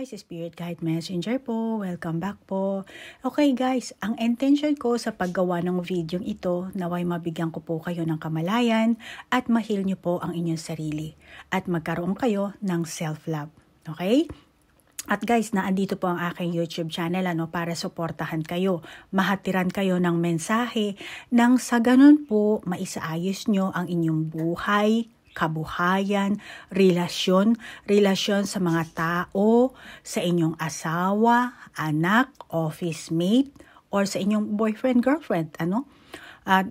guys, Spirit Guide Messenger po. Welcome back po. Okay guys, ang intention ko sa paggawa ng video ito, naway mabigyan ko po kayo ng kamalayan at mahil nyo po ang inyong sarili at magkaroon kayo ng self-love. Okay? At guys, naandito po ang aking YouTube channel ano, para suportahan kayo, mahatiran kayo ng mensahe nang sa ganun po maisaayos nyo ang inyong buhay, kabuhayan, relasyon, relasyon sa mga tao, sa inyong asawa, anak, office mate, or sa inyong boyfriend, girlfriend, ano? At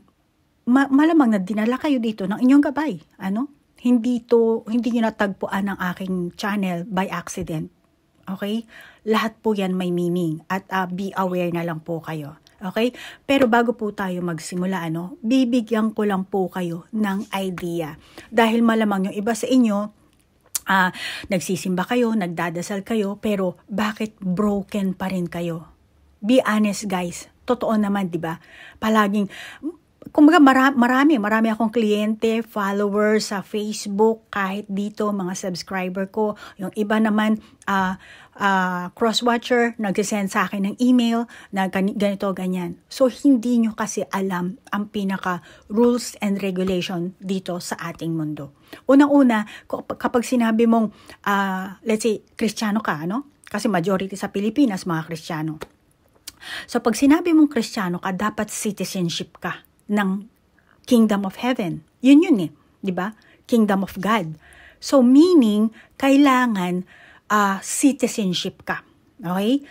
ma- malamang na dinala kayo dito ng inyong gabay, ano? Hindi to, hindi niyo natagpuan ang aking channel by accident. Okay? Lahat po yan may meaning. At uh, be aware na lang po kayo. Okay? Pero bago po tayo magsimula, ano, bibigyan ko lang po kayo ng idea. Dahil malamang yung iba sa inyo, uh, nagsisimba kayo, nagdadasal kayo, pero bakit broken pa rin kayo? Be honest guys, totoo naman, 'di ba? Palaging kumbaga marami, marami akong kliyente, followers sa Facebook, kahit dito, mga subscriber ko. Yung iba naman, uh, uh, cross-watcher, nagsisend sa akin ng email na ganito, ganyan. So, hindi nyo kasi alam ang pinaka rules and regulation dito sa ating mundo. Unang-una, kapag sinabi mong, uh, let's say, kristyano ka, no? Kasi majority sa Pilipinas, mga kristyano. So, pag sinabi mong kristyano ka, dapat citizenship ka ng kingdom of heaven. Yun yun eh, di ba? Kingdom of God. So meaning, kailangan uh, citizenship ka. Okay?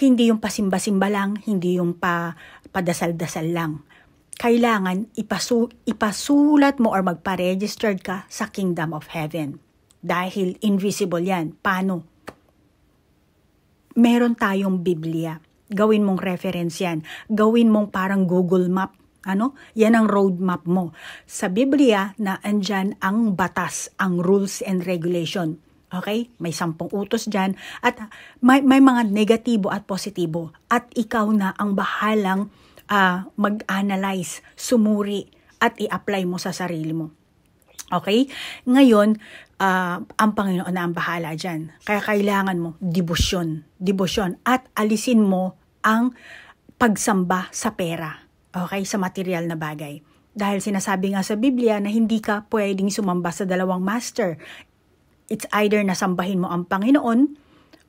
Hindi yung pasimba-simba lang, hindi yung pa, padasal-dasal lang. Kailangan ipasu, ipasulat mo or magpa-registered ka sa kingdom of heaven. Dahil invisible yan. Paano? Meron tayong Biblia. Gawin mong reference yan. Gawin mong parang Google Map ano? Yan ang roadmap mo. Sa Biblia, na andyan ang batas, ang rules and regulation. Okay? May sampung utos dyan. At may, may mga negatibo at positibo. At ikaw na ang bahalang uh, mag-analyze, sumuri, at i-apply mo sa sarili mo. Okay? Ngayon, uh, ang Panginoon na ang bahala dyan. Kaya kailangan mo debosyon. Debosyon. At alisin mo ang pagsamba sa pera okay, sa material na bagay. Dahil sinasabi nga sa Biblia na hindi ka pwedeng sumamba sa dalawang master. It's either na sambahin mo ang Panginoon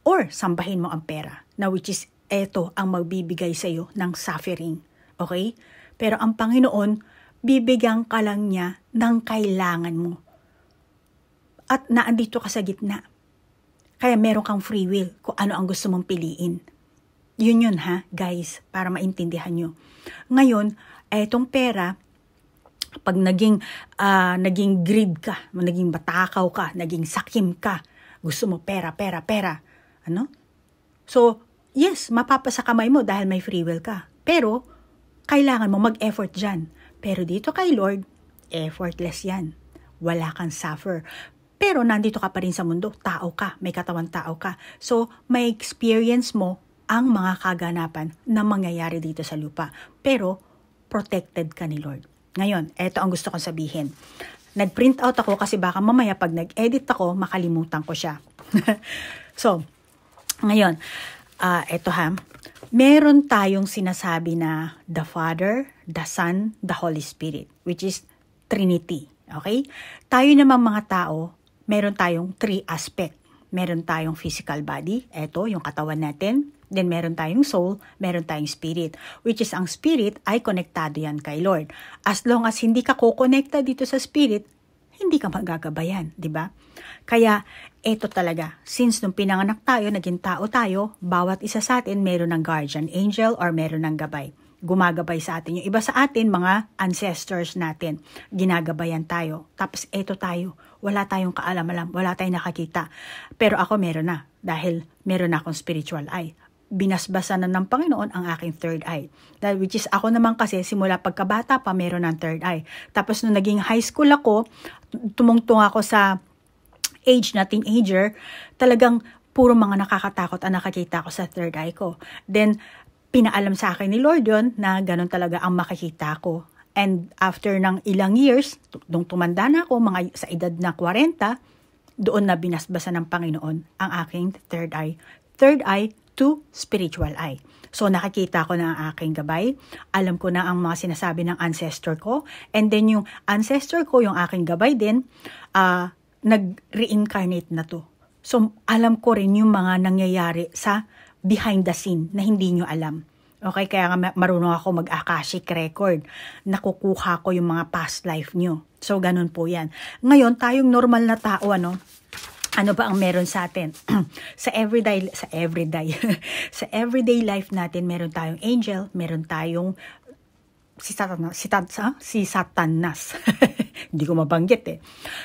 or sambahin mo ang pera, na which is eto ang magbibigay sa iyo ng suffering. Okay? Pero ang Panginoon, bibigyan ka lang niya ng kailangan mo. At naandito ka sa gitna. Kaya meron kang free will kung ano ang gusto mong piliin. Yun yun ha, guys, para maintindihan nyo. Ngayon, etong pera, pag naging, uh, naging greed ka, naging batakaw ka, naging sakim ka, gusto mo pera, pera, pera. Ano? So, yes, mapapasa kamay mo dahil may free will ka. Pero, kailangan mo mag-effort dyan. Pero dito kay Lord, effortless yan. Wala kang suffer. Pero nandito ka pa rin sa mundo, tao ka, may katawan tao ka. So, may experience mo ang mga kaganapan na mangyayari dito sa lupa. Pero protected ka ni Lord. Ngayon, eto ang gusto kong sabihin. Nag-print out ako kasi baka mamaya pag nag-edit ako, makalimutan ko siya. so, ngayon, uh, eto ha. Meron tayong sinasabi na the Father, the Son, the Holy Spirit, which is Trinity. Okay? Tayo namang mga tao, meron tayong three aspect. Meron tayong physical body, eto, yung katawan natin. Then meron tayong soul, meron tayong spirit. Which is ang spirit ay konektado yan kay Lord. As long as hindi ka kukonekta dito sa spirit, hindi ka magagabayan, di ba? Kaya eto talaga, since nung pinanganak tayo, naging tao tayo, bawat isa sa atin meron ng guardian angel or meron ng gabay gumagabay sa atin. Yung iba sa atin, mga ancestors natin, ginagabayan tayo. Tapos eto tayo, wala tayong kaalam-alam, wala tayong nakakita. Pero ako meron na, dahil meron na akong spiritual eye binasbasan na ng Panginoon ang aking third eye. That which is ako naman kasi simula pagkabata pa meron ng third eye. Tapos nung naging high school ako, tumungtong ako sa age na teenager, talagang puro mga nakakatakot ang nakakita ko sa third eye ko. Then, pinaalam sa akin ni Lord yon na ganun talaga ang makikita ko. And after ng ilang years, nung tumanda na ako, mga sa edad na 40, doon na binasbasa ng Panginoon ang aking third eye. Third eye to spiritual eye. So nakikita ko na ang aking gabay, alam ko na ang mga sinasabi ng ancestor ko, and then yung ancestor ko, yung aking gabay din, uh, nag-reincarnate na to. So alam ko rin yung mga nangyayari sa behind the scene na hindi nyo alam. Okay, kaya nga marunong ako mag-akashic record. Nakukuha ko yung mga past life nyo. So, ganun po yan. Ngayon, tayong normal na tao, ano, ano ba ang meron sa atin? sa everyday sa everyday sa everyday life natin meron tayong angel, meron tayong si Satanas, si, Tat, ah, si Satanas. Hindi ko mabanggit eh.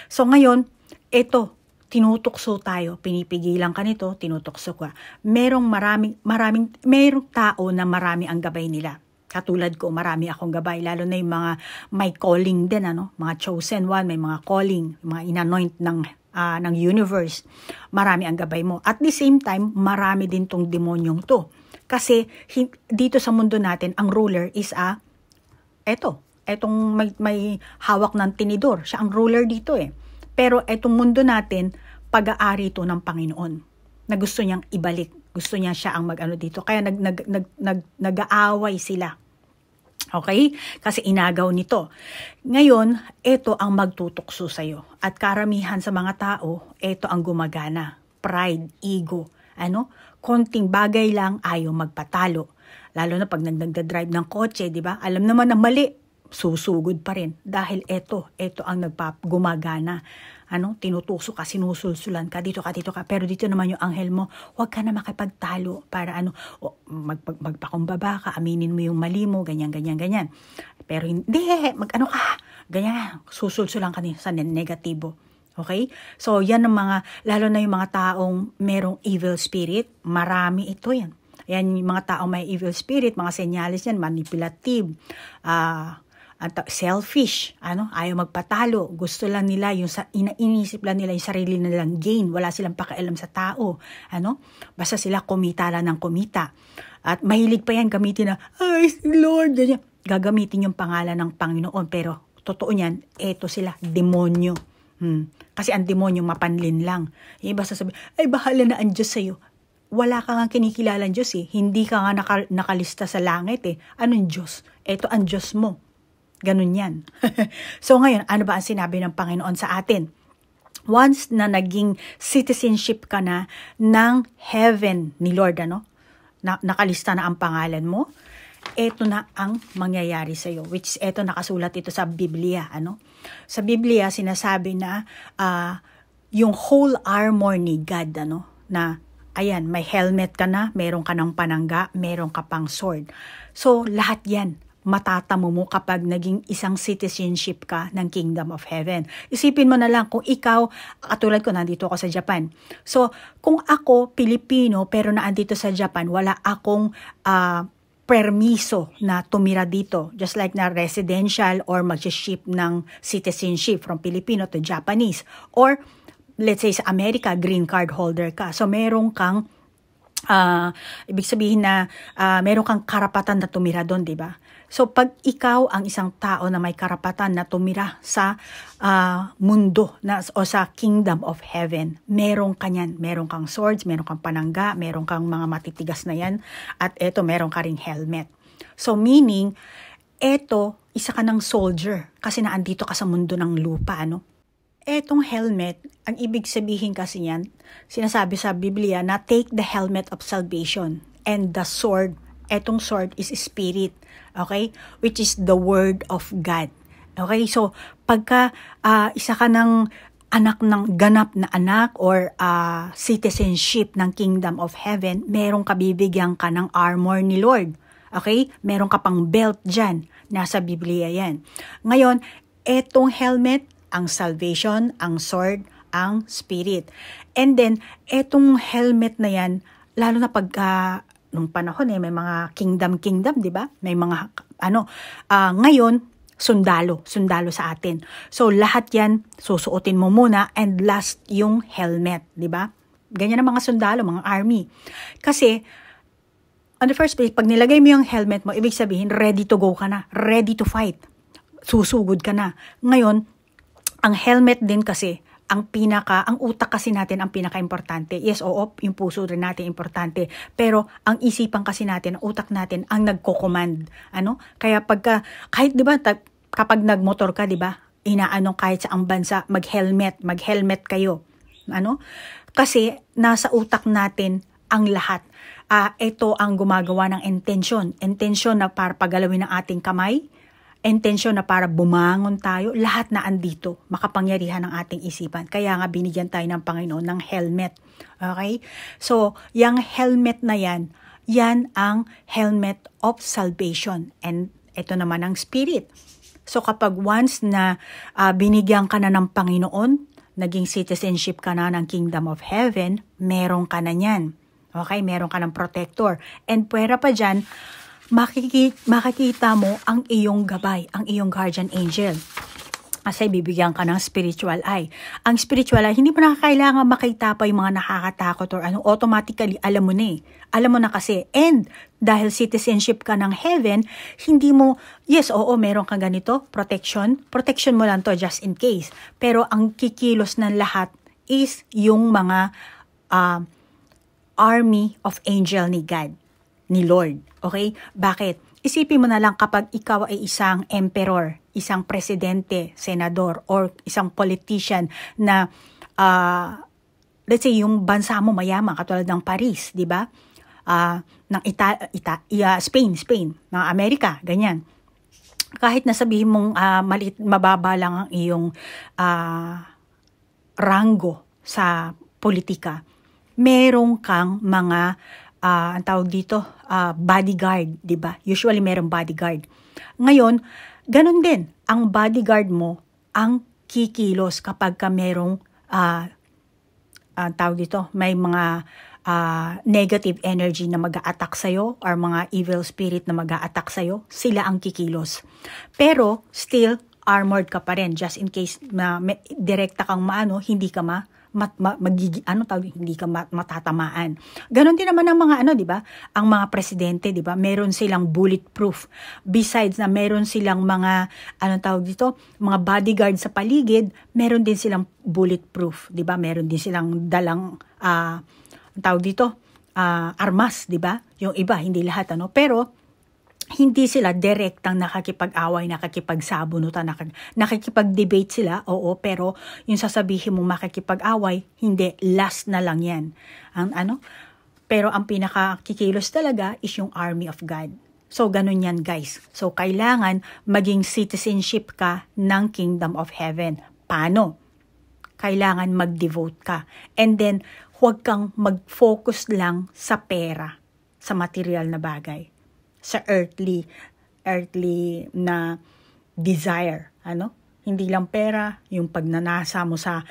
So ngayon, ito tinutukso tayo, pinipigilan ka nito, tinutukso ka. Merong maraming maraming merong tao na marami ang gabay nila katulad ko, marami akong gabay, lalo na yung mga may calling din, ano? mga chosen one, may mga calling, mga inanoint ng uh, ng universe. Marami ang gabay mo. At the same time, marami din tong demonyong to. Kasi dito sa mundo natin, ang ruler is a, eto, etong may, may hawak ng tinidor. Siya ang ruler dito eh. Pero etong mundo natin, pag-aari ito ng Panginoon na gusto niyang ibalik. Gusto niya siya ang mag-ano dito. Kaya nag, nag, nag, nag, nag-aaway sila Okay? Kasi inagaw nito. Ngayon, ito ang magtutukso sa'yo. At karamihan sa mga tao, ito ang gumagana. Pride, ego, ano? Konting bagay lang ayaw magpatalo. Lalo na pag nagdagda-drive ng kotse, di ba? Alam naman na mali, susugod pa rin. Dahil ito, ito ang nagpap gumagana ano, tinutusok ka, sinusulsulan ka, dito ka, dito ka, pero dito naman yung anghel mo, huwag ka na makipagtalo para ano, o, mag, mag, magpakumbaba ka, aminin mo yung mali mo, ganyan, ganyan, ganyan. Pero hindi, mag ano ka, ganyan, susulsulan ka sa negatibo. Okay? So, yan ang mga, lalo na yung mga taong merong evil spirit, marami ito yan. Yan yung mga taong may evil spirit, mga senyales yan, manipulative, ah, uh, at uh, selfish, ano, ayaw magpatalo, gusto lang nila yung sa iniisip lang nila yung sarili nilang gain, wala silang pakialam sa tao, ano? Basta sila kumita lang ng kumita. At mahilig pa yan gamitin na, ay, Lord, ganyan. Gagamitin yung pangalan ng Panginoon, pero totoo niyan, eto sila, demonyo. Hmm. Kasi ang demonyo mapanlin lang. Yung eh, iba sasabi, ay bahala na ang Diyos sa'yo. Wala ka nga kinikilala ang Diyos eh. Hindi ka nga nakalista sa langit eh. Anong Diyos? Eto ang Diyos mo. Ganun yan. so ngayon, ano ba ang sinabi ng Panginoon sa atin? Once na naging citizenship ka na ng heaven ni Lord, ano? Na, nakalista na ang pangalan mo, eto na ang mangyayari sa iyo which eto nakasulat ito sa Biblia ano sa Biblia sinasabi na uh, yung whole armor ni God ano na ayan may helmet ka na meron ka ng panangga meron ka pang sword so lahat yan matatamo mo kapag naging isang citizenship ka ng Kingdom of Heaven. Isipin mo na lang kung ikaw, katulad ko, nandito ako sa Japan. So, kung ako, Pilipino, pero naandito sa Japan, wala akong uh, permiso na tumira dito. Just like na residential or mag-ship ng citizenship from Filipino to Japanese. Or, let's say sa Amerika, green card holder ka. So, merong kang uh, ibig sabihin na uh, meron kang karapatan na tumira doon, 'di ba? So pag ikaw ang isang tao na may karapatan na tumira sa uh, mundo na, o sa kingdom of heaven, merong kanyan, meron kang swords, meron kang panangga, meron kang mga matitigas na yan, at eto meron ka ring helmet. So meaning, eto, isa ka ng soldier kasi naandito ka sa mundo ng lupa, ano? Etong helmet, ang ibig sabihin kasi niyan, sinasabi sa Biblia na take the helmet of salvation and the sword etong sword is spirit. Okay? Which is the word of God. Okay? So, pagka uh, isa ka ng anak ng ganap na anak or uh, citizenship ng kingdom of heaven, merong kabibigyan ka ng armor ni Lord. Okay? Meron ka pang belt dyan. Nasa Biblia yan. Ngayon, etong helmet, ang salvation, ang sword, ang spirit. And then, etong helmet na yan, lalo na pagka ah, nung panahon eh, may mga kingdom-kingdom, di ba? May mga, ano, uh, ngayon, sundalo, sundalo sa atin. So, lahat yan, susuotin mo muna, and last, yung helmet, di ba? Ganyan ang mga sundalo, mga army. Kasi, on the first place, pag nilagay mo yung helmet mo, ibig sabihin, ready to go ka na, ready to fight. Susugod ka na. Ngayon, ang helmet din kasi, ang pinaka, ang utak kasi natin ang pinaka-importante. Yes, oo, yung puso rin natin importante. Pero ang isipan kasi natin, ang utak natin, ang nagko-command. Ano? Kaya pagka, kahit di ba, kapag nagmotor ka, di ba, inaanong kahit sa ang bansa, mag-helmet, mag-helmet kayo. Ano? Kasi nasa utak natin ang lahat. Uh, ito ang gumagawa ng intention. Intention na para pagalawin ang ating kamay, intensyon na para bumangon tayo, lahat na andito, makapangyarihan ng ating isipan. Kaya nga binigyan tayo ng Panginoon ng helmet. Okay? So, yung helmet na yan, yan ang helmet of salvation. And ito naman ang spirit. So kapag once na uh, binigyan ka na ng Panginoon, naging citizenship ka na ng Kingdom of Heaven, meron ka na niyan. Okay, meron ka ng protector. And pwera pa dyan, makikita, mo ang iyong gabay, ang iyong guardian angel kasi bibigyan ka ng spiritual eye. Ang spiritual eye, hindi mo na kailangan makita pa yung mga nakakatakot or anong automatically, alam mo na eh. Alam mo na kasi. And, dahil citizenship ka ng heaven, hindi mo, yes, oo, meron kang ganito, protection. Protection mo lang to just in case. Pero ang kikilos ng lahat is yung mga uh, army of angel ni God, ni Lord. Okay? Bakit? Isipin mo na lang kapag ikaw ay isang emperor, isang presidente, senador, or isang politician na, uh, let's say, yung bansa mo mayaman, katulad ng Paris, di ba? Uh, ng Ita- Ita- uh, Spain, Spain, ng Amerika, ganyan. Kahit na sabihin mong uh, maliit, mababa lang ang iyong uh, rango sa politika, merong kang mga uh, ang tawag dito, uh, bodyguard, 'di ba? Usually merong bodyguard. Ngayon, ganun din, ang bodyguard mo ang kikilos kapag ka merong uh, uh, tawag dito, may mga uh, negative energy na mag attack sa'yo or mga evil spirit na mag attack sa'yo, sila ang kikilos. Pero still, armored ka pa rin just in case na direkta kang maano, hindi ka ma mat, ma, magigi, ano tawag, hindi ka mat, matatamaan. Ganon din naman ang mga ano, di ba? Ang mga presidente, di ba? Meron silang bulletproof. Besides na meron silang mga, ano tawag dito, mga bodyguard sa paligid, meron din silang bulletproof, di ba? Meron din silang dalang, uh, tawag dito, uh, armas, di ba? Yung iba, hindi lahat, ano? Pero, hindi sila direktang nakakipag-away, nakakipagsabunutan, nakak- nakikipag-debate sila, oo, pero yung sasabihin mong makikipag-away, hindi, last na lang yan. Ang ano? Pero ang pinakakikilos talaga is yung army of God. So, ganun yan guys. So, kailangan maging citizenship ka ng kingdom of heaven. Paano? Kailangan mag-devote ka. And then, huwag kang mag-focus lang sa pera, sa material na bagay sa earthly earthly na desire, ano? Hindi lang pera, yung pagnanasa mo sa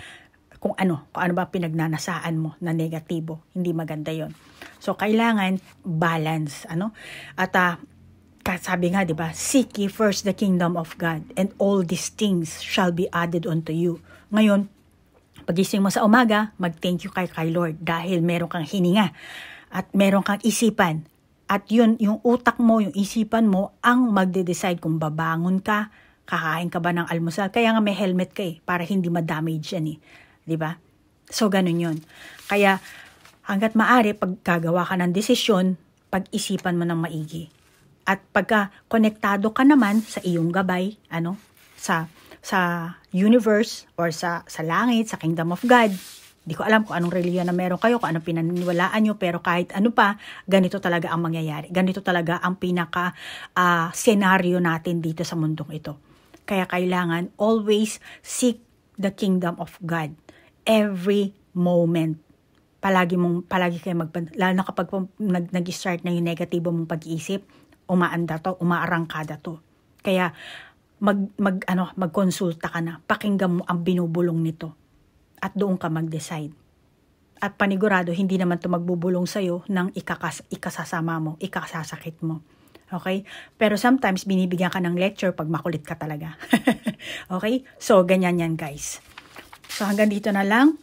kung ano, kung ano ba pinagnanasaan mo na negatibo. Hindi maganda 'yon. So kailangan balance, ano? At uh, sabi nga, 'di ba? Seek ye first the kingdom of God and all these things shall be added unto you. Ngayon, pagising mo sa umaga, mag-thank you kay kay Lord dahil meron kang hininga at meron kang isipan at yun, yung utak mo, yung isipan mo, ang magde-decide kung babangon ka, kakain ka ba ng almusal. Kaya nga may helmet ka eh, para hindi ma-damage yan eh. ba? Diba? So, ganun yun. Kaya, hanggat maaari, pagkagawa ka ng desisyon, pag-isipan mo ng maigi. At pagka konektado ka naman sa iyong gabay, ano, sa sa universe or sa sa langit, sa kingdom of God, hindi ko alam kung anong reliyon na meron kayo, kung anong pinaniniwalaan nyo, pero kahit ano pa, ganito talaga ang mangyayari. Ganito talaga ang pinaka uh, natin dito sa mundong ito. Kaya kailangan always seek the kingdom of God every moment. Palagi mong palagi kayo magpan lalo na kapag nag, nag-start na yung negatibo mong pag-iisip, umaanda to, umaarangkada to. Kaya mag, mag ano, magkonsulta ka na. Pakinggan mo ang binubulong nito at doon ka mag-decide. At panigurado, hindi naman ito magbubulong sa'yo ng ikakas ikasasama mo, ikasasakit mo. Okay? Pero sometimes, binibigyan ka ng lecture pag makulit ka talaga. okay? So, ganyan yan guys. So, hanggang dito na lang.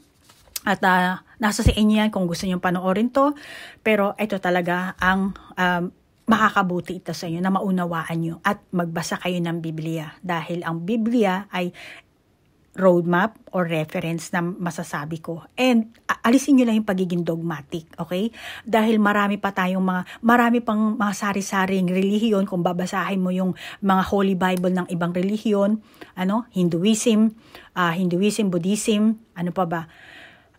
At uh, nasa sa inyo yan kung gusto nyo panoorin to. Pero ito talaga ang um, makakabuti ito sa inyo na maunawaan nyo at magbasa kayo ng Biblia. Dahil ang Biblia ay roadmap or reference na masasabi ko. And alisin nyo lang yung pagiging dogmatic, okay? Dahil marami pa tayong mga, marami pang mga sari-saring relihiyon, kung babasahin mo yung mga Holy Bible ng ibang relihiyon, ano, Hinduism, uh, Hinduism, Buddhism, ano pa ba,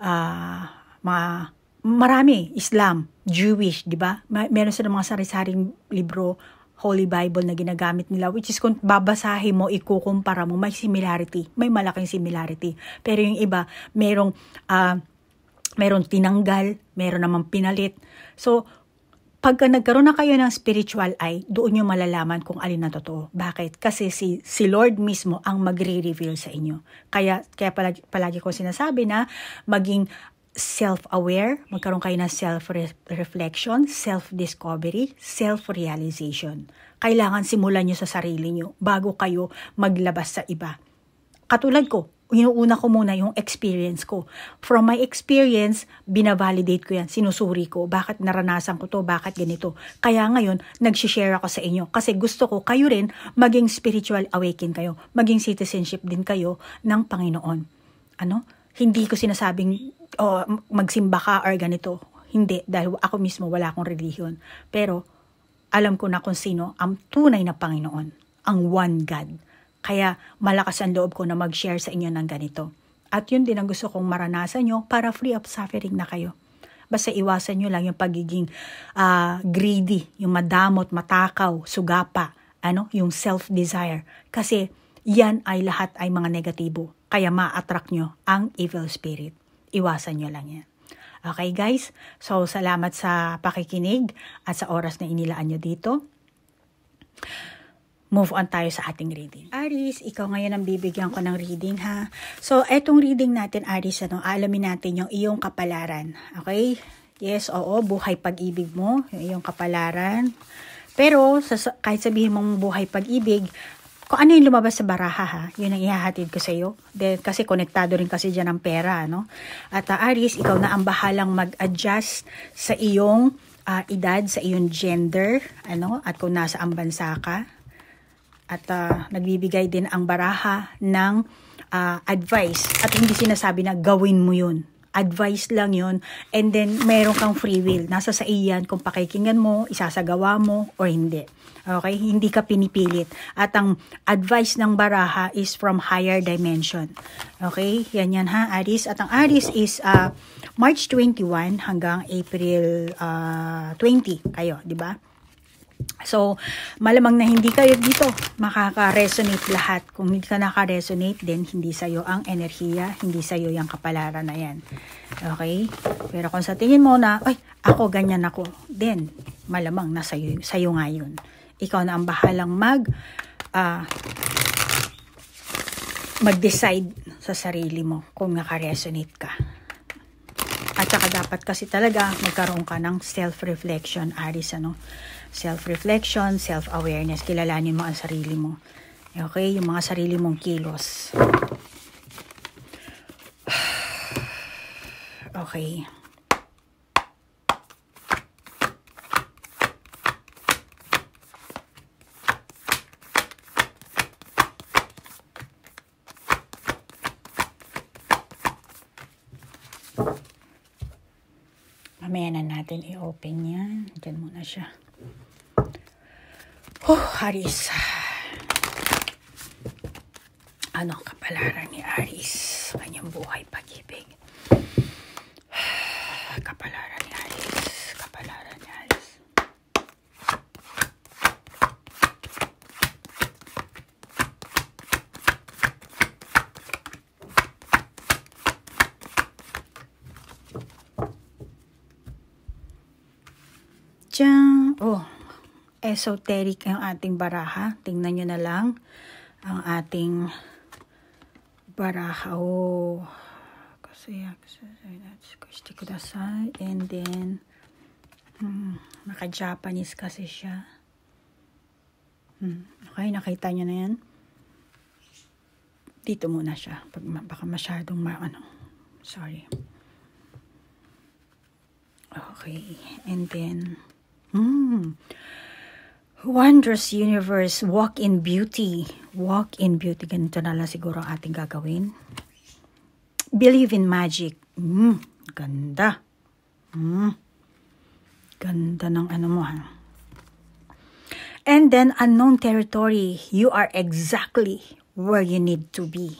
uh, mga, marami, Islam, Jewish, di ba? Meron silang mga sari-saring libro Holy Bible na ginagamit nila, which is kung babasahin mo, ikukumpara mo, may similarity, may malaking similarity. Pero yung iba, merong, uh, merong tinanggal, meron namang pinalit. So, pagka nagkaroon na kayo ng spiritual eye, doon nyo malalaman kung alin na totoo. Bakit? Kasi si, si Lord mismo ang magre-reveal sa inyo. Kaya, kaya palagi, palagi ko sinasabi na maging self-aware, magkaroon kayo ng self-reflection, self-discovery, self-realization. Kailangan simulan nyo sa sarili nyo bago kayo maglabas sa iba. Katulad ko, inuuna ko muna yung experience ko. From my experience, binavalidate ko yan, sinusuri ko, bakit naranasan ko to, bakit ganito. Kaya ngayon, nagsishare ako sa inyo kasi gusto ko kayo rin maging spiritual awaken kayo, maging citizenship din kayo ng Panginoon. Ano? Hindi ko sinasabing oh, magsimba ka or ganito. Hindi, dahil ako mismo wala akong religion. Pero alam ko na kung sino ang tunay na Panginoon, ang one God. Kaya malakas ang loob ko na mag-share sa inyo ng ganito. At yun din ang gusto kong maranasan nyo para free of suffering na kayo. Basta iwasan nyo lang yung pagiging uh, greedy, yung madamot, matakaw, sugapa, ano, yung self-desire. Kasi yan ay lahat ay mga negatibo. Kaya ma-attract nyo ang evil spirit. Iwasan nyo lang yan. Okay guys, so salamat sa pakikinig at sa oras na inilaan nyo dito. Move on tayo sa ating reading. Aris, ikaw ngayon ang bibigyan ko ng reading ha. So, etong reading natin Aris, ano, alamin natin yung iyong kapalaran. Okay? Yes, oo, buhay pag-ibig mo, yung iyong kapalaran. Pero sa, kahit sabihin mong buhay pag-ibig, kung ano yung lumabas sa baraha ha, yun ang ihahatid ko sa iyo. Then, kasi konektado rin kasi diyan ang pera, no? At uh, ah, Aries, ikaw na ang bahalang mag-adjust sa iyong uh, edad, sa iyong gender, ano? At kung nasa ang bansa ka. At uh, nagbibigay din ang baraha ng uh, advice. At hindi sinasabi na gawin mo yun advice lang yon and then meron kang free will. Nasa sa iyan kung pakikinggan mo, isasagawa mo, or hindi. Okay? Hindi ka pinipilit. At ang advice ng baraha is from higher dimension. Okay? Yan yan ha, Aris. At ang Aris is uh, March 21 hanggang April uh, ah, 20 kayo, di ba? So, malamang na hindi kayo dito makaka-resonate lahat. Kung hindi ka naka-resonate, then hindi sa'yo ang enerhiya, hindi sa'yo yung kapalaran na yan. Okay? Pero kung sa tingin mo na, ay, ako ganyan ako, then malamang na sa'yo, sa'yo nga yun. Ikaw na ang bahalang mag, uh, mag-decide sa sarili mo kung naka-resonate ka. At saka dapat kasi talaga magkaroon ka ng self-reflection, Aris, ano? self-reflection, self-awareness. Kilalanin mo ang sarili mo. Okay? Yung mga sarili mong kilos. Okay. Mamaya na natin i-open yan. Diyan muna siya. Oh, Aris. Ano ang kapalaran ni Aris? Kanyang buhay pag esoteric ang ating baraha. Tingnan nyo na lang ang ating baraha. Oh, kasi, kasi, kasi, kudasai. And then, hmm, naka-Japanese kasi siya. Hmm, okay, nakita nyo na yan. Dito muna siya. Pag, baka masyadong ma, ano, sorry. Okay, and then, hmm, Wondrous universe, walk in beauty. Walk in beauty. Ganito na lang siguro ang ating gagawin. Believe in magic. Mm, ganda. Mm, ganda ng ano mo ha. And then, unknown territory. You are exactly where you need to be.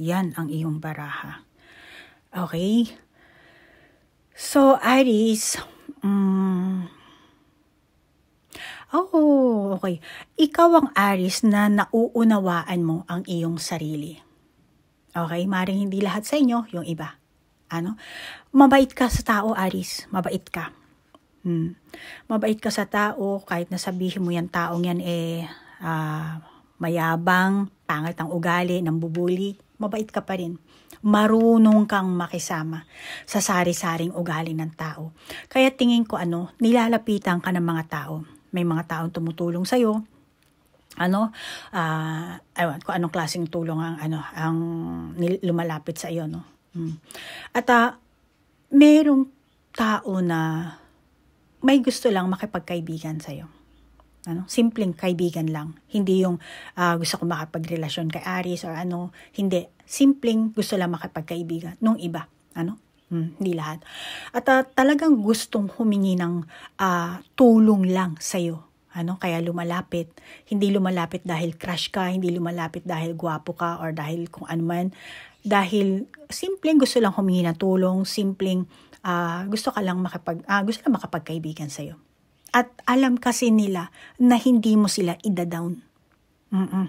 Yan ang iyong baraha. Okay? So, Iris, mm, Okay, ikaw ang Aries na nauunawaan mo ang iyong sarili. Okay, maring hindi lahat sa inyo, yung iba. Ano? Mabait ka sa tao, Aris. Mabait ka. Hmm. Mabait ka sa tao, kahit nasabihin mo yan taong yan eh uh, mayabang, pangit ang ugali, nang nambubuli, mabait ka pa rin. Marunong kang makisama sa sari-saring ugali ng tao. Kaya tingin ko ano, nilalapitan ka ng mga tao may mga taong tumutulong sa iyo ano uh, ah, ayun ko anong klaseng tulong ang ano ang lumalapit sa iyo no hmm. at uh, merong tao na may gusto lang makipagkaibigan sa iyo ano simpleng kaibigan lang hindi yung uh, gusto ko makipagrelasyon kay Aries or ano hindi simpleng gusto lang makipagkaibigan nung iba ano Hmm, hindi lahat. At uh, talagang gustong humingi ng uh, tulong lang sa iyo. Ano? Kaya lumalapit. Hindi lumalapit dahil crush ka, hindi lumalapit dahil guwapo ka, or dahil kung ano man. Dahil simpleng gusto lang humingi ng tulong, simpleng uh, gusto ka lang makapag, uh, gusto lang makapagkaibigan sa iyo. At alam kasi nila na hindi mo sila ida-down. Mm-mm.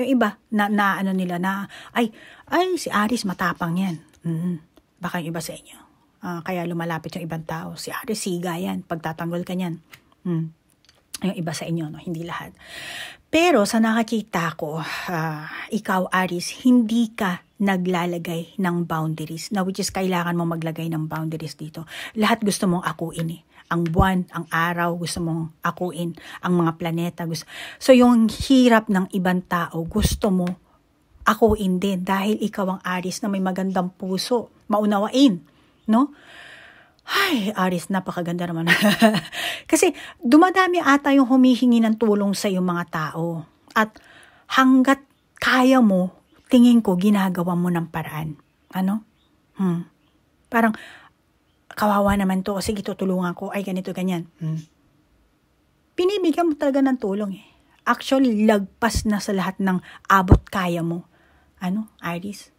Yung iba, na, na ano nila, na, ay, ay, si Aris matapang yan. Mm-mm Baka yung iba sa inyo. Uh, kaya lumalapit yung ibang tao. Si Ari, siga yan. Pagtatanggol ka niyan. Hmm. Yung iba sa inyo, no? hindi lahat. Pero sa nakakita ko, uh, ikaw Aris, hindi ka naglalagay ng boundaries na which is kailangan mo maglagay ng boundaries dito. Lahat gusto mong akuin eh. Ang buwan, ang araw, gusto mong akuin. Ang mga planeta. Gusto. So yung hirap ng ibang tao, gusto mo ako hindi dahil ikaw ang Aris na may magandang puso. Maunawain, no? Ay, Aris, napakaganda naman. Kasi dumadami ata yung humihingi ng tulong sa yung mga tao. At hanggat kaya mo, tingin ko ginagawa mo ng paraan. Ano? Hmm. Parang, kawawa naman to. Sige, tutulungan ko. Ay, ganito, ganyan. Hmm. Pinibigyan mo talaga ng tulong eh. Actually, lagpas na sa lahat ng abot kaya mo ano, Aries.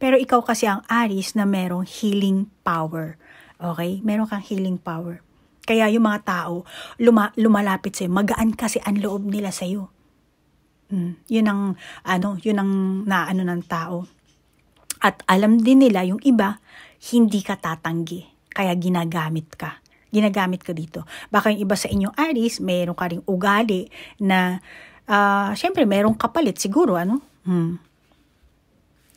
Pero ikaw kasi ang Aries na merong healing power. Okay? Meron kang healing power. Kaya yung mga tao, luma, lumalapit sa'yo. Magaan kasi ang loob nila sa'yo. Mm, yun ang, ano, yun ang naano ng tao. At alam din nila, yung iba, hindi ka tatanggi. Kaya ginagamit ka. Ginagamit ka dito. Baka yung iba sa inyong Aries, meron ka ring ugali na, uh, syempre, merong kapalit siguro, ano? Hmm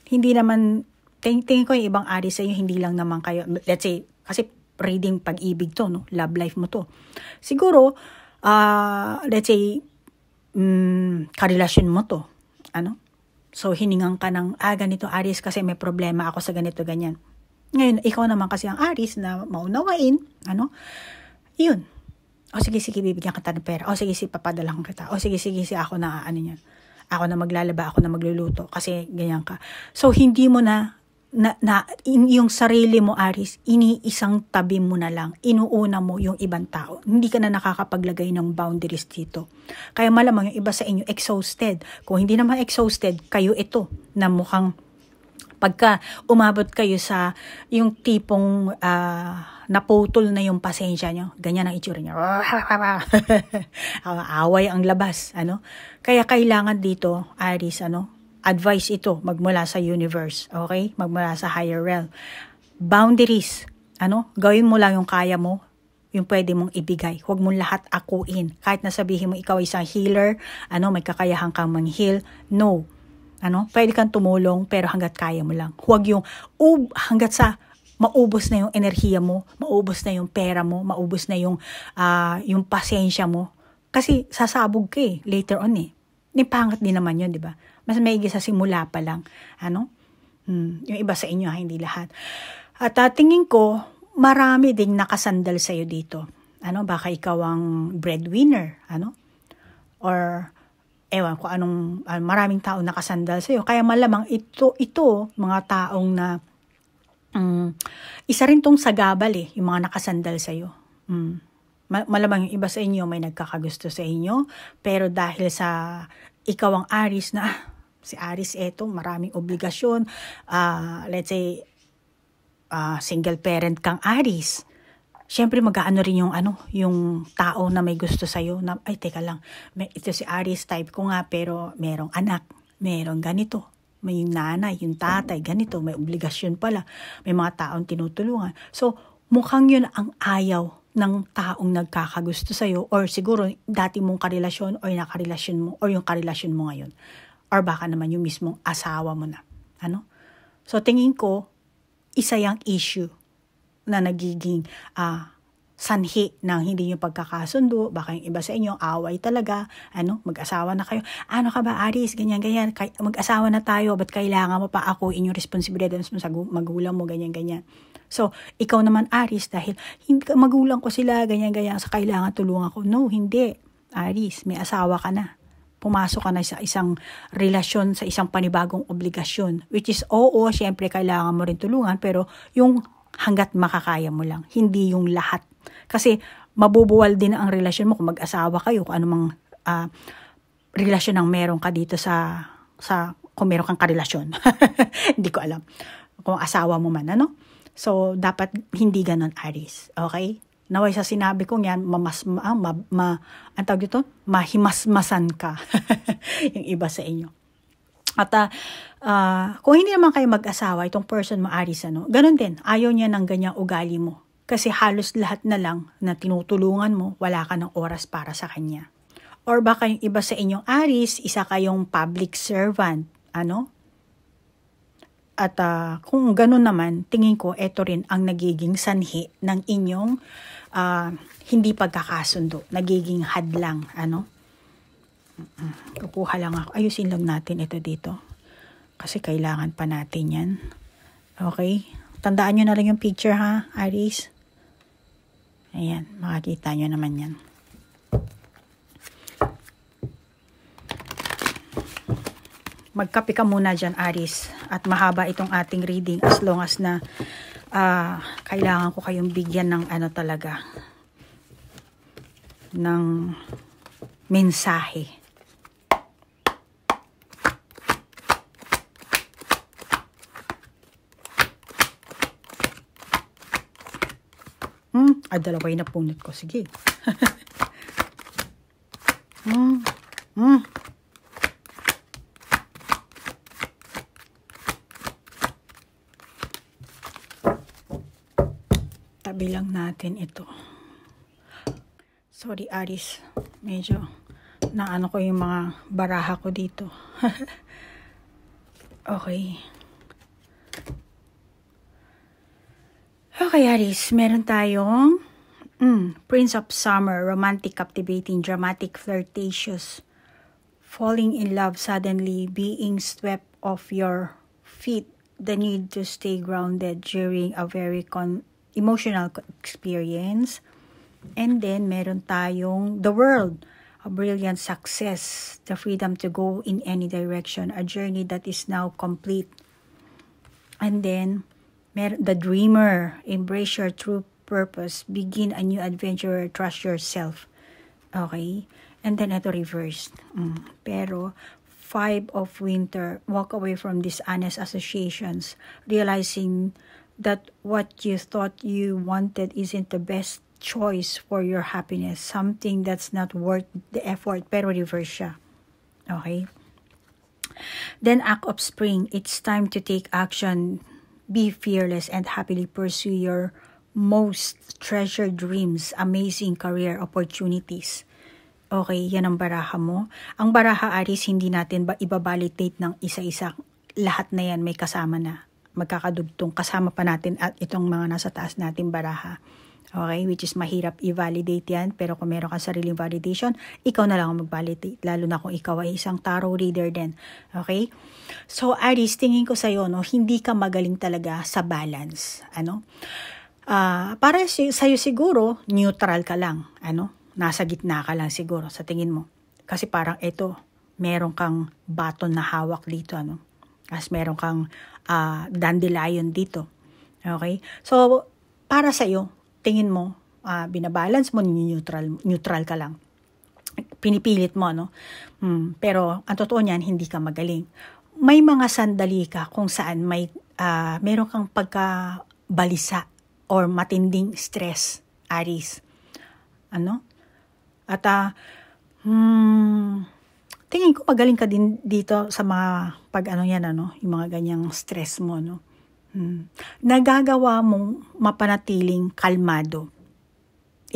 hindi naman, ting tingin ko yung ibang ari sa inyo, hindi lang naman kayo, let's say, kasi reading pag-ibig to, no? love life mo to. Siguro, uh, let's say, um, karelasyon mo to. Ano? So, hiningan ka ng, ah, ganito, Aries, kasi may problema ako sa ganito, ganyan. Ngayon, ikaw naman kasi ang Aries na maunawain, ano? Yun. O sige, sige, bibigyan kita ng pera. O sige, sige, papadalang kita. O sige, sige, sige, ako na ah, ano yan. Ako na maglalaba, ako na magluluto kasi ganyan ka. So hindi mo na na, na in, yung sarili mo Aris, iniisang tabi mo na lang, inuuna mo yung ibang tao. Hindi ka na nakakapaglagay ng boundaries dito. Kaya malamang yung iba sa inyo exhausted. Kung hindi naman exhausted, kayo ito na mukhang pagka umabot kayo sa yung tipong uh, naputol na yung pasensya nyo. Ganyan ang itsura nyo. Away ang labas, ano? Kaya kailangan dito, Aries, ano? Advice ito magmula sa universe, okay? Magmula sa higher realm. Boundaries, ano? Gawin mo lang yung kaya mo, yung pwede mong ibigay. Huwag mong lahat akuin. Kahit na sabihin mo ikaw isang healer, ano, may kakayahan kang mag heal No. Ano, pwede kang tumulong pero hanggat kaya mo lang. Huwag yung, ub, hanggat sa maubos na yung enerhiya mo, maubos na yung pera mo, maubos na yung, uh, yung pasensya mo. Kasi sasabog ka eh, later on eh. Nipangat din naman yun, di ba? Mas maigi sa simula pa lang. Ano? Hmm, yung iba sa inyo, ha, hindi lahat. At uh, tingin ko, marami ding nakasandal sa'yo dito. Ano, baka ikaw ang breadwinner, ano? Or ewan ko anong uh, maraming tao nakasandal sa iyo kaya malamang ito ito mga taong na Mm. Isa rin tong sagabal eh, yung mga nakasandal sa'yo. Mm. Malamang yung iba sa inyo may nagkakagusto sa inyo, pero dahil sa ikaw ang Aris na, ah, si Aris eto, maraming obligasyon, uh, let's say, uh, single parent kang Aris, syempre mag-aano rin yung ano, yung tao na may gusto sa iyo na ay teka lang, may, ito si Aries type ko nga pero merong anak, merong ganito, may nanay, yung tatay, ganito, may obligasyon pala, may mga taong tinutulungan. So, mukhang yun ang ayaw ng taong nagkakagusto sa'yo or siguro dati mong karelasyon or nakarelasyon mo or yung karelasyon mo ngayon. Or baka naman yung mismong asawa mo na. Ano? So, tingin ko, isa yung issue na nagiging uh, sanhi ng hindi nyo pagkakasundo, baka yung iba sa inyo, away talaga, ano, mag-asawa na kayo, ano ka ba, Aris, ganyan, ganyan, mag-asawa na tayo, ba't kailangan mo pa ako, inyong responsibilidad mo sa magulang mo, ganyan, ganyan. So, ikaw naman, Aris, dahil hindi, magulang ko sila, ganyan, ganyan, sa kailangan tulungan ko. No, hindi. Aris, may asawa ka na. Pumasok ka na sa isang relasyon, sa isang panibagong obligasyon, which is, oo, syempre, kailangan mo rin tulungan, pero yung hanggat makakaya mo lang, hindi yung lahat. Kasi mabubuwal din ang relasyon mo kung mag-asawa kayo, kung anumang uh, relasyon ang meron ka dito sa, sa kung meron kang karelasyon. hindi ko alam. Kung asawa mo man, ano? So, dapat hindi ganon, Aris. Okay? Naway sa sinabi kong yan, mamas, ma, ma, ma, ang tawag dito, mahimasmasan ka yung iba sa inyo. At uh, uh, kung hindi naman kayo mag-asawa, itong person mo, Aris, ano, ganun din, ayaw niya ng ganyang ugali mo. Kasi halos lahat na lang na tinutulungan mo, wala ka ng oras para sa kanya. Or baka yung iba sa inyong Aris, isa kayong public servant, ano? At uh, kung ganun naman, tingin ko, ito rin ang nagiging sanhi ng inyong uh, hindi pagkakasundo, nagiging hadlang, ano? Kukuha lang ako. Ayusin lang natin ito dito. Kasi kailangan pa natin yan. Okay? Tandaan nyo na lang yung picture ha, Aris. Ayan, makakita nyo naman yan. Magkape ka muna dyan, Aris. At mahaba itong ating reading as long as na uh, kailangan ko kayong bigyan ng ano talaga ng mensahe. Ay, dalawa yung napunot ko. Sige. mm. Mm. Tabi lang natin ito. Sorry, Aris. Medyo naano ko yung mga baraha ko dito. okay. Okay, Aris, meron tayong mm, Prince of Summer, romantic, captivating, dramatic, flirtatious, falling in love suddenly, being swept off your feet, the need to stay grounded during a very con emotional experience. And then, meron tayong the world, a brilliant success, the freedom to go in any direction, a journey that is now complete. And then, The dreamer, embrace your true purpose. Begin a new adventure. Trust yourself. Okay? And then ito reversed. Mm. Pero, five of winter, walk away from dishonest associations, realizing that what you thought you wanted isn't the best choice for your happiness. Something that's not worth the effort. Pero reverse siya. Okay? Then act of spring. It's time to take action. Be fearless and happily pursue your most treasured dreams, amazing career opportunities. Okay, yan ang baraha mo. Ang baraha, Aris, hindi natin ba ibabalidate ng isa-isa. Lahat na yan may kasama na. Magkakadugtong. Kasama pa natin at itong mga nasa taas natin baraha. Okay, which is mahirap i-validate yan. Pero kung meron kang sariling validation, ikaw na lang ang mag-validate. Lalo na kung ikaw ay isang tarot reader din. Okay? So, Aries, tingin ko sa'yo, no, hindi ka magaling talaga sa balance. Ano? Uh, para sa'yo siguro, neutral ka lang. Ano? Nasa gitna ka lang siguro sa tingin mo. Kasi parang ito, meron kang baton na hawak dito. Ano? As meron kang uh, dandelion dito. Okay? So, para sa'yo, tingin mo, uh, binabalance mo, neutral, neutral ka lang. Pinipilit mo, no? Hmm, pero ang totoo niyan, hindi ka magaling. May mga sandali ka kung saan may, uh, meron kang pagkabalisa or matinding stress, Aris. Ano? At, uh, hmm, tingin ko magaling ka din dito sa mga pag ano yan, ano, yung mga ganyang stress mo, no? Mm. Nagagawa mong mapanatiling kalmado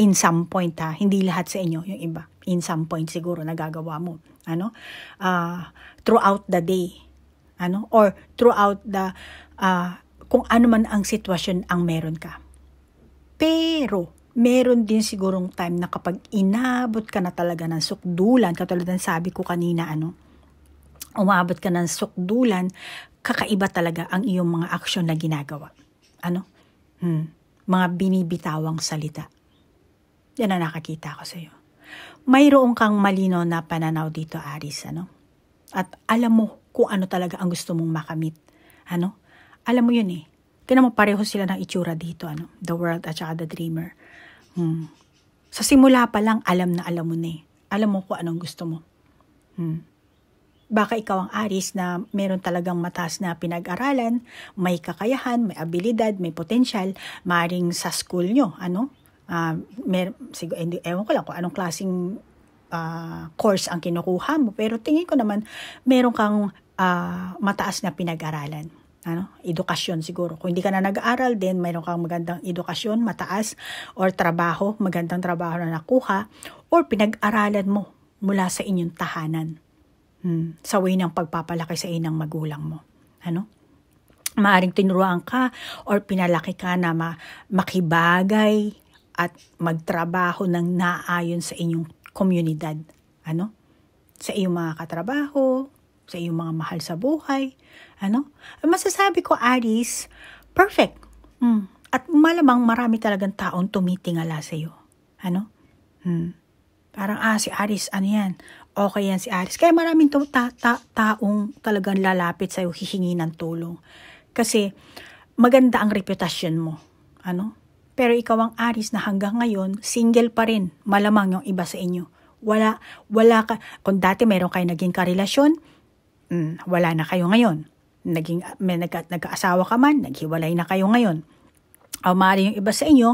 in some point ha, hindi lahat sa inyo, yung iba. In some point siguro nagagawa mo, ano? Uh, throughout the day, ano? Or throughout the uh, kung ano man ang sitwasyon ang meron ka. Pero meron din sigurong time na kapag inabot ka na talaga ng sukdulan, katulad ng sabi ko kanina, ano? umabot ka ng sukdulan kakaiba talaga ang iyong mga aksyon na ginagawa. Ano? Hmm. Mga binibitawang salita. Yan ang nakakita ko sa iyo. Mayroong kang malino na pananaw dito, Aris, ano? At alam mo kung ano talaga ang gusto mong makamit. Ano? Alam mo yun eh. Tinan mo pareho sila ng itsura dito, ano? The World at saka The Dreamer. Hmm. Sa simula pa lang, alam na alam mo na eh. Alam mo kung anong gusto mo. Hmm. Baka ikaw ang aris na meron talagang mataas na pinag-aralan, may kakayahan, may abilidad, may potential, maring sa school nyo, ano? Uh, mer- siguro, hindi, ewan ko lang kung anong klaseng uh, course ang kinukuha mo. Pero tingin ko naman, meron kang uh, mataas na pinag-aralan. Ano? Edukasyon siguro. Kung hindi ka na nag-aaral din, meron kang magandang edukasyon, mataas, or trabaho, magandang trabaho na nakuha, or pinag-aralan mo mula sa inyong tahanan. Hmm, sawi ng pagpapalaki sa inang magulang mo. Ano? Maaring tinuruan ka or pinalaki ka na ma- makibagay at magtrabaho ng naayon sa inyong komunidad. Ano? Sa iyong mga katrabaho, sa iyong mga mahal sa buhay. Ano? Masasabi ko, Aris, perfect. Hmm. At malamang marami talagang taong tumitingala sa iyo. Ano? Hmm. Parang, ah, si Aris, ano yan? okay yan si Aris. Kaya maraming to, ta, ta, taong talagang lalapit sa'yo, hihingi ng tulong. Kasi maganda ang reputasyon mo. Ano? Pero ikaw ang Aris na hanggang ngayon, single pa rin. Malamang yung iba sa inyo. Wala, wala ka. Kung dati meron kayo naging karelasyon, mm, wala na kayo ngayon. Naging, may nag, nag-asawa ka man, naghiwalay na kayo ngayon. O ah, maaari yung iba sa inyo,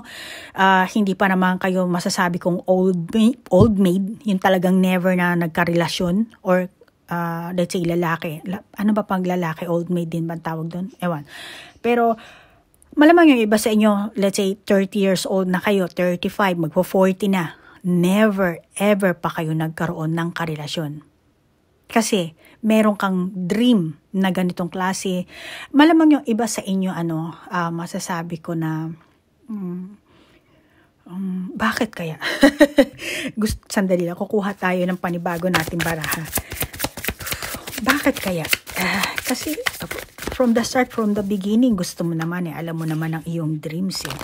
uh, hindi pa naman kayo masasabi kung old, ma old maid, yung talagang never na nagkarelasyon or uh, let's say lalaki. La ano ba pang lalaki? Old maid din ba tawag doon? Ewan. Pero malamang yung iba sa inyo, let's say 30 years old na kayo, 35, magpo-40 na. Never, ever pa kayo nagkaroon ng karelasyon. Kasi meron kang dream na ganitong klase. Malamang yung iba sa inyo, ano, uh, masasabi ko na, um, um, bakit kaya? Gusto, sandali lang, kukuha tayo ng panibago nating baraha. Bakit kaya? Uh, kasi, from the start, from the beginning, gusto mo naman eh, alam mo naman ang iyong dreams eh.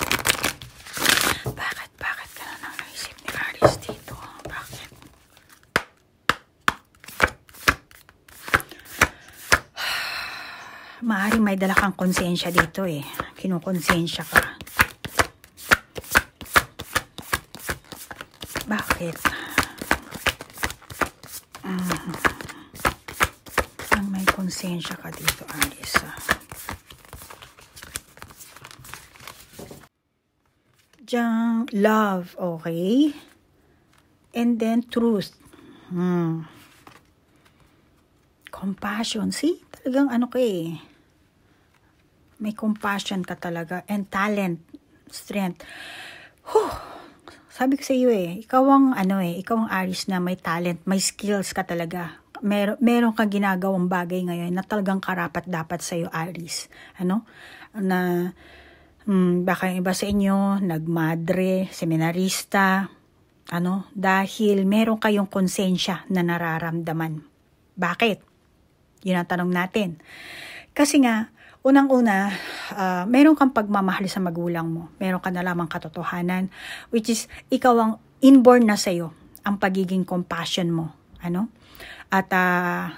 may dala kang konsensya dito eh. Kinukonsensya ka. Bakit? Mm. Ang may konsensya ka dito, Alisa. Diyan, love, okay? And then truth. Hmm. Compassion, see? Talagang ano ka eh may compassion ka talaga and talent, strength. Whew, sabi ko sa iyo eh, ikaw ang ano eh, ikaw ang Aries na may talent, may skills ka talaga. Mer meron kang ginagawang bagay ngayon na talagang karapat dapat sa iyo Aries. Ano? Na mm, baka yung iba sa inyo nagmadre, seminarista, ano, dahil meron kayong konsensya na nararamdaman. Bakit? Yun ang tanong natin. Kasi nga, Unang-una, uh, meron kang pagmamahal sa magulang mo. Meron ka na lamang katotohanan, which is ikaw ang inborn na sa'yo, ang pagiging compassion mo. Ano? At uh,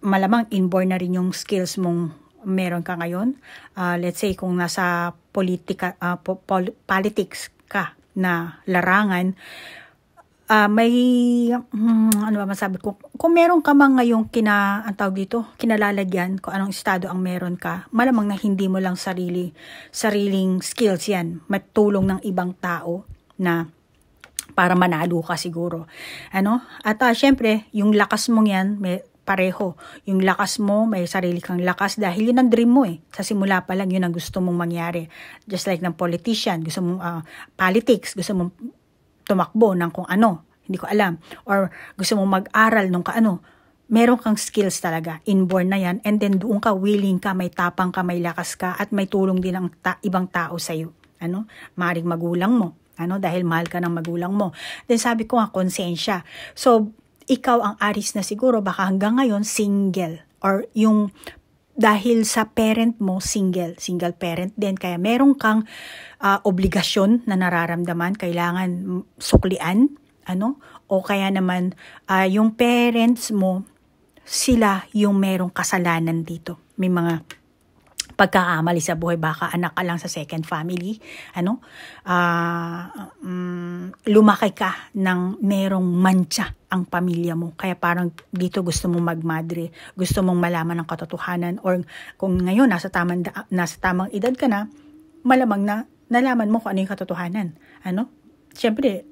malamang inborn na rin yung skills mong meron ka ngayon. Uh, let's say kung nasa politika, uh, po, pol, politics ka na larangan, uh, may hmm, ano ba masabi ko kung meron ka man ngayong kina ang tawag dito kinalalagyan kung anong estado ang meron ka malamang na hindi mo lang sarili sariling skills yan matulong ng ibang tao na para manalo ka siguro ano at uh, syempre yung lakas mo yan may pareho. Yung lakas mo, may sarili kang lakas dahil yun ang dream mo eh. Sa simula pa lang, yun ang gusto mong mangyari. Just like ng politician, gusto mong uh, politics, gusto mong tumakbo ng kung ano, hindi ko alam, or gusto mong mag-aral nung kaano, meron kang skills talaga, inborn na yan, and then doon ka willing ka, may tapang ka, may lakas ka, at may tulong din ang ta- ibang tao sa'yo. Ano? Maring magulang mo. Ano? Dahil mahal ka ng magulang mo. Then sabi ko nga, konsensya. So, ikaw ang aris na siguro, baka hanggang ngayon, single or yung dahil sa parent mo single, single parent din kaya meron kang uh, obligasyon na nararamdaman, kailangan suklian, ano? O kaya naman uh, yung parents mo sila yung merong kasalanan dito. May mga pagkakamali sa buhay baka anak ka lang sa second family ano uh, um, lumaki ka ng merong mancha ang pamilya mo kaya parang dito gusto mong magmadre gusto mong malaman ang katotohanan or kung ngayon nasa tamang nasa tamang edad ka na malamang na nalaman mo kung ano yung katotohanan ano syempre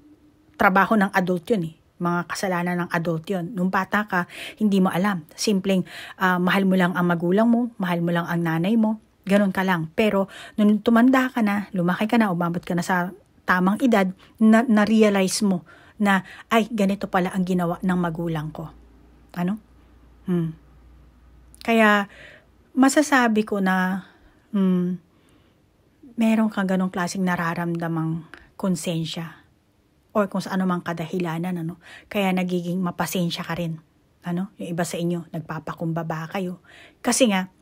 trabaho ng adult yun eh mga kasalanan ng adult yon. Nung bata ka, hindi mo alam. Simpleng uh, mahal mo lang ang magulang mo, mahal mo lang ang nanay mo, ganun ka lang. Pero nung tumanda ka na, lumaki ka na, umabot ka na sa tamang edad, na, na-realize mo na, ay, ganito pala ang ginawa ng magulang ko. Ano? Hmm. Kaya, masasabi ko na, hmm, meron kang ganong klaseng nararamdamang konsensya or kung sa anumang kadahilanan ano kaya nagiging mapasensya ka rin ano yung iba sa inyo nagpapakumbaba kayo kasi nga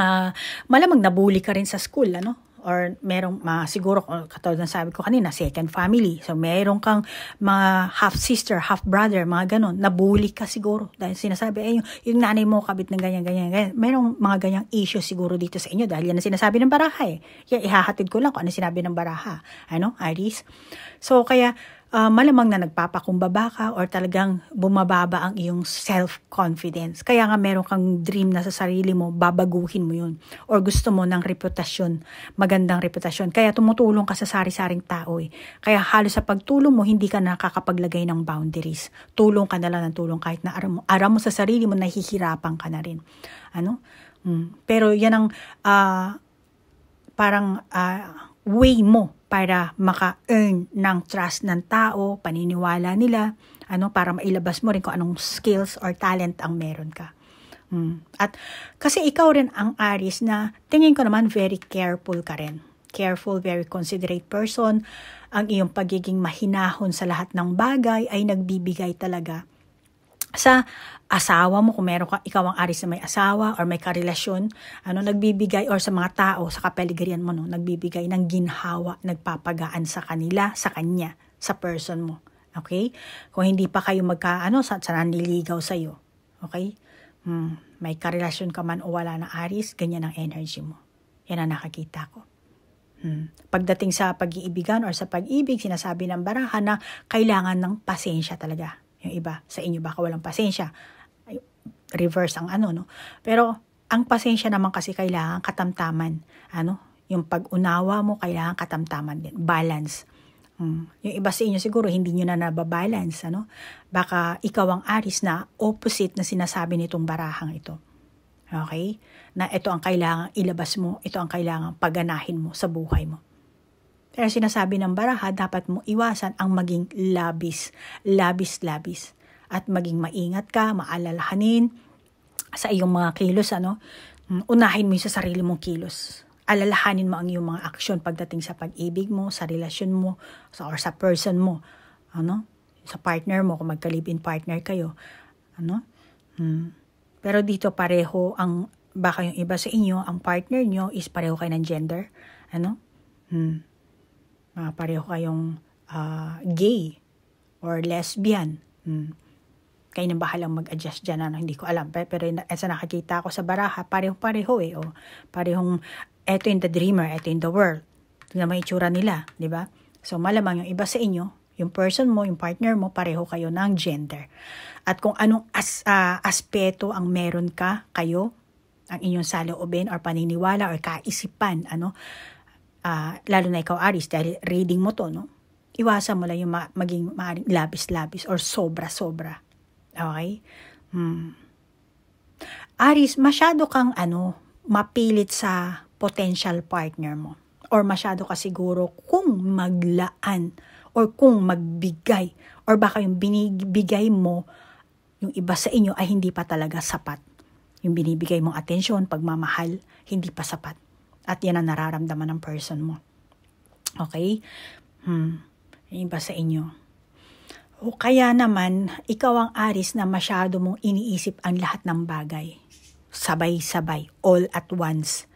uh, malamang nabully ka rin sa school ano or merong mga siguro katulad ng sabi ko kanina second family so merong kang mga half sister half brother mga ganun nabully ka siguro dahil sinasabi ay yung, yung nanay mo kabit ng ganyan ganyan ganyan merong mga ganyang issue siguro dito sa inyo dahil yan ang sinasabi ng baraha eh kaya ihahatid ko lang kung ano sinabi ng baraha ano Iris so kaya uh, malamang na nagpapakumbaba ka or talagang bumababa ang iyong self-confidence. Kaya nga meron kang dream na sa sarili mo, babaguhin mo yun. Or gusto mo ng reputasyon, magandang reputasyon. Kaya tumutulong ka sa sari-saring tao eh. Kaya halos sa pagtulong mo, hindi ka nakakapaglagay ng boundaries. Tulong ka na lang ng tulong kahit na aram mo, aram mo sa sarili mo, nahihirapan ka na rin. Ano? Mm. Pero yan ang uh, parang uh, way mo para maka-earn ng trust ng tao, paniniwala nila, ano, para mailabas mo rin kung anong skills or talent ang meron ka. Mm. At kasi ikaw rin ang Aries na tingin ko naman very careful ka rin. Careful, very considerate person. Ang iyong pagiging mahinahon sa lahat ng bagay ay nagbibigay talaga sa asawa mo, kung meron ka, ikaw ang aris na may asawa or may karelasyon, ano, nagbibigay or sa mga tao, sa kapeligrian mo, no, nagbibigay ng ginhawa, nagpapagaan sa kanila, sa kanya, sa person mo. Okay? Kung hindi pa kayo magka, ano, sa, sa nanliligaw sa'yo. Okay? Hmm, may karelasyon ka man o wala na aris, ganyan ang energy mo. Yan ang nakakita ko. Hmm. Pagdating sa pag-iibigan or sa pag-ibig, sinasabi ng baraha na kailangan ng pasensya talaga yung iba, sa inyo baka walang pasensya. Reverse ang ano, no? Pero, ang pasensya naman kasi kailangan katamtaman. Ano? Yung pag-unawa mo, kailangan katamtaman din. Balance. Hmm. Yung iba sa inyo siguro hindi nyo na nababalance. Ano? Baka ikaw ang aris na opposite na sinasabi nitong barahang ito. Okay? Na ito ang kailangan ilabas mo, ito ang kailangan paganahin mo sa buhay mo. Pero sinasabi ng baraha, dapat mo iwasan ang maging labis, labis-labis. At maging maingat ka, maalalahanin sa iyong mga kilos. Ano? Hmm, unahin mo yung sa sarili mong kilos alalahanin mo ang iyong mga aksyon pagdating sa pag-ibig mo, sa relasyon mo, sa, or sa person mo, ano? Sa partner mo, kung magka partner kayo, ano? Hmm. Pero dito pareho ang, baka yung iba sa inyo, ang partner nyo is pareho kayo ng gender, ano? Hmm mga ah, pareho kayong uh, gay or lesbian. Hmm. Kayo nang bahalang mag-adjust dyan, ano, hindi ko alam. Pero, pero sa nakakita ako sa baraha, pareho-pareho eh. O, oh. parehong, eto in the dreamer, eto in the world. na mo itsura nila, di ba? So malamang yung iba sa inyo, yung person mo, yung partner mo, pareho kayo ng gender. At kung anong as, uh, aspeto ang meron ka, kayo, ang inyong saloobin or paniniwala or kaisipan, ano, uh, lalo na ikaw Aris dahil reading mo to, no? Iwasan mo lang yung ma- maging maaring labis-labis or sobra-sobra. Okay? Hmm. Aris, masyado kang ano, mapilit sa potential partner mo or masyado ka siguro kung maglaan or kung magbigay or baka yung binibigay mo yung iba sa inyo ay hindi pa talaga sapat. Yung binibigay mong atensyon, pagmamahal, hindi pa sapat. At yan ang nararamdaman ng person mo. Okay? Hmm. Iba sa inyo. O kaya naman, ikaw ang aris na masyado mong iniisip ang lahat ng bagay. Sabay-sabay, all at once.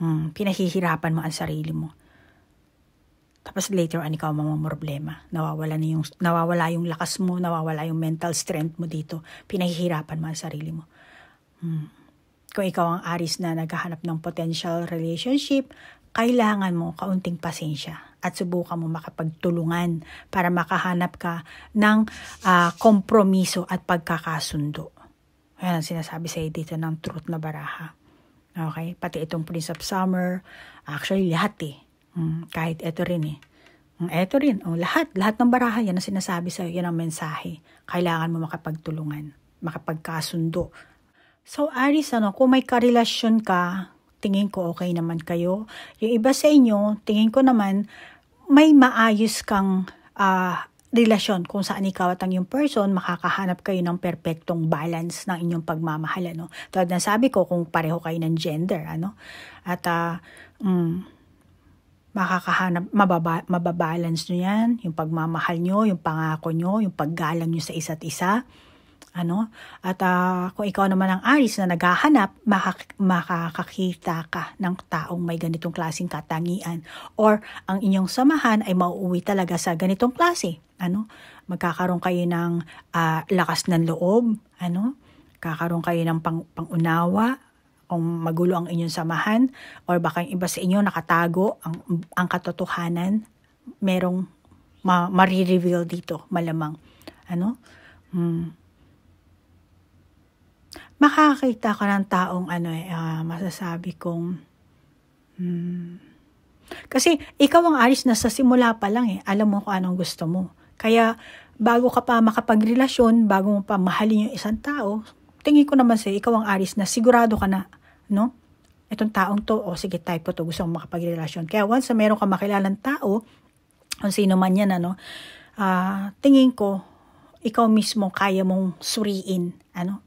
Hmm, pinahihirapan mo ang sarili mo. Tapos later on, ikaw ang problema. Nawawala, na yung, nawawala yung lakas mo, nawawala yung mental strength mo dito. Pinahihirapan mo ang sarili mo. Hmm. Kung ikaw ang aris na naghahanap ng potential relationship, kailangan mo kaunting pasensya at subukan mo makapagtulungan para makahanap ka ng uh, kompromiso at pagkakasundo. Ayan ang sinasabi sa dito ng truth na baraha. Okay? Pati itong Prince of Summer, actually lahat eh. Mm, kahit ito rin eh. Mm, ito rin, oh, lahat, lahat ng baraha, yan ang sinasabi sa'yo, yan ang mensahe. Kailangan mo makapagtulungan, makapagkasundo So, Aris, ano, kung may karelasyon ka, tingin ko okay naman kayo. Yung iba sa inyo, tingin ko naman, may maayos kang uh, relasyon kung saan ikaw at ang yung person, makakahanap kayo ng perpektong balance ng inyong pagmamahal. Ano? Tulad na sabi ko, kung pareho kayo ng gender, ano? At, uh, um, makakahanap, mababa, mababalance nyo yan, yung pagmamahal nyo, yung pangako nyo, yung paggalang nyo sa isa't isa ano? At uh, kung ikaw naman ang Aries na naghahanap, makak- makakakita ka ng taong may ganitong klaseng katangian or ang inyong samahan ay mauuwi talaga sa ganitong klase, ano? Magkakaroon kayo ng uh, lakas ng loob, ano? Kakaroon kayo ng pang- pangunawa, kung magulo ang inyong samahan or baka yung iba sa inyo nakatago ang, ang katotohanan, merong ma- marireveal dito, malamang. Ano? Hmm makakakita ka ng taong ano eh, uh, masasabi kong, hmm, kasi ikaw ang alis na sa simula pa lang eh, alam mo kung anong gusto mo. Kaya bago ka pa makapagrelasyon, bago mo pa mahalin yung isang tao, tingin ko naman sa ikaw ang aris na sigurado ka na, no? Itong taong to, o oh, sige, type ko to, gusto mong makapagrelasyon. Kaya once na meron ka makilalang tao, kung sino man yan, ano, uh, tingin ko, ikaw mismo kaya mong suriin, ano,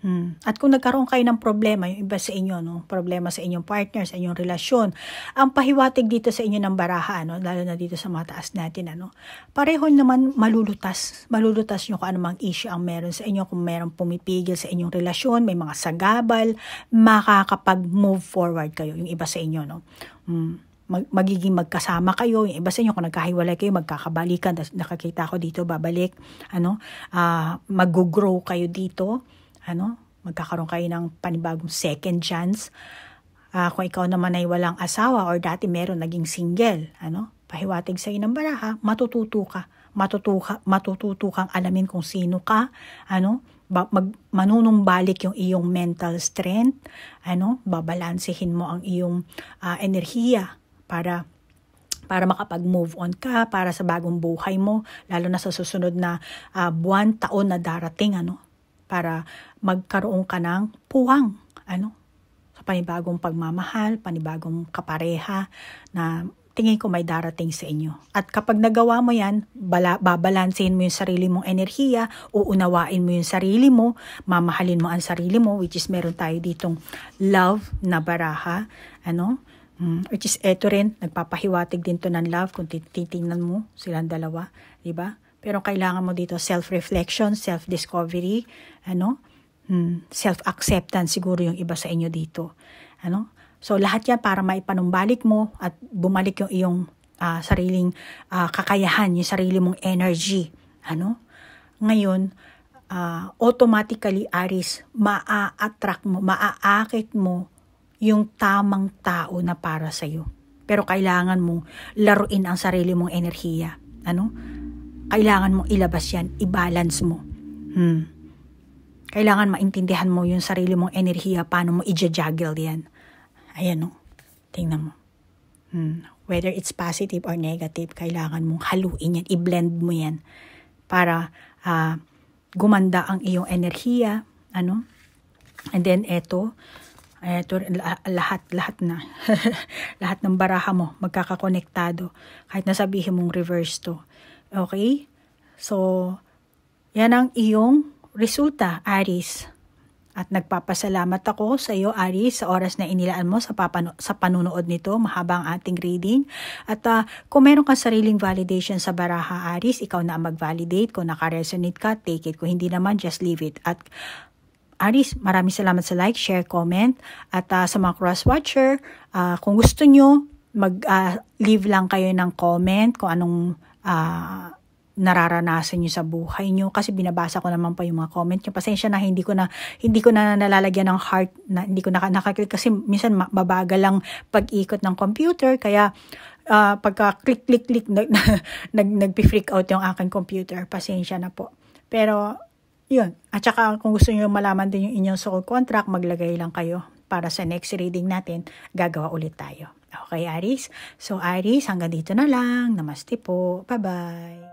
Hmm. At kung nagkaroon kayo ng problema, yung iba sa inyo, no? problema sa inyong partner, sa inyong relasyon, ang pahiwatig dito sa inyo ng baraha, ano? lalo na dito sa mga taas natin, ano? pareho naman malulutas. Malulutas nyo kung anumang issue ang meron sa inyo, kung meron pumipigil sa inyong relasyon, may mga sagabal, makakapag-move forward kayo, yung iba sa inyo. No? Hmm mag, magiging magkasama kayo. Yung iba sa inyo, kung nagkahiwalay kayo, magkakabalikan. Nakakita ko dito, babalik. Ano, uh, mag-grow kayo dito ano, magkakaroon kayo ng panibagong second chance. Uh, kung ikaw naman ay walang asawa or dati meron naging single, ano, pahiwatig sa inang baraha, matututo ka. Matutuka, matututo kang alamin kung sino ka, ano, ba, mag, manunong balik yung iyong mental strength, ano, babalansehin mo ang iyong uh, enerhiya para para makapag-move on ka para sa bagong buhay mo lalo na sa susunod na uh, buwan taon na darating ano para magkaroon ka ng puwang ano sa panibagong pagmamahal, panibagong kapareha na tingin ko may darating sa inyo. At kapag nagawa mo yan, bala, babalansin mo yung sarili mong enerhiya, uunawain mo yung sarili mo, mamahalin mo ang sarili mo, which is meron tayo ditong love na baraha, ano? Mm, which is eto rin, nagpapahiwatig din to ng love kung titingnan mo silang dalawa, di ba? Pero kailangan mo dito self-reflection, self-discovery, ano? Hmm, self-acceptance siguro yung iba sa inyo dito. Ano? So lahat 'yan para maipanumbalik mo at bumalik yung iyong uh, sariling uh, kakayahan, yung sarili mong energy, ano? Ngayon, uh, automatically Aris, maa-attract mo, maaakit mo yung tamang tao na para sa iyo. Pero kailangan mong laruin ang sarili mong enerhiya, ano? Kailangan mong ilabas yan, i-balance mo. Hmm. Kailangan maintindihan mo yung sarili mong enerhiya, paano mo i-juggle yan. Ayan o, oh. tingnan mo. Hmm. Whether it's positive or negative, kailangan mong haluin yan, i-blend mo yan para uh, gumanda ang iyong enerhiya, ano? And then eto, eto lahat lahat na lahat ng baraha mo magkakakonektado kahit nasabihin mong reverse to Okay? So, yan ang iyong resulta, Aris. At nagpapasalamat ako sa iyo, Aris, sa oras na inilaan mo sa, papano- sa panunood nito, mahabang ating reading. At uh, kung meron kang sariling validation sa baraha, Aris, ikaw na ang mag-validate. Kung nakaresonate ka, take it. Kung hindi naman, just leave it. At Aris, maraming salamat sa like, share, comment. At uh, sa mga cross-watcher, uh, ah, kung gusto nyo, mag-leave uh, lang kayo ng comment kung anong uh, nararanasan nyo sa buhay nyo kasi binabasa ko naman pa yung mga comment nyo pasensya na hindi ko na hindi ko na nalalagyan ng heart na hindi ko na nakaklik kasi minsan mabagal lang pag-ikot ng computer kaya uh, pagka click click click nag nag nagpi-freak out yung aking computer pasensya na po pero yun at saka kung gusto niyo malaman din yung inyong soul contract maglagay lang kayo para sa next reading natin gagawa ulit tayo Okay, Aris? So, Aris, hanggang dito na lang. Namaste po. Bye-bye.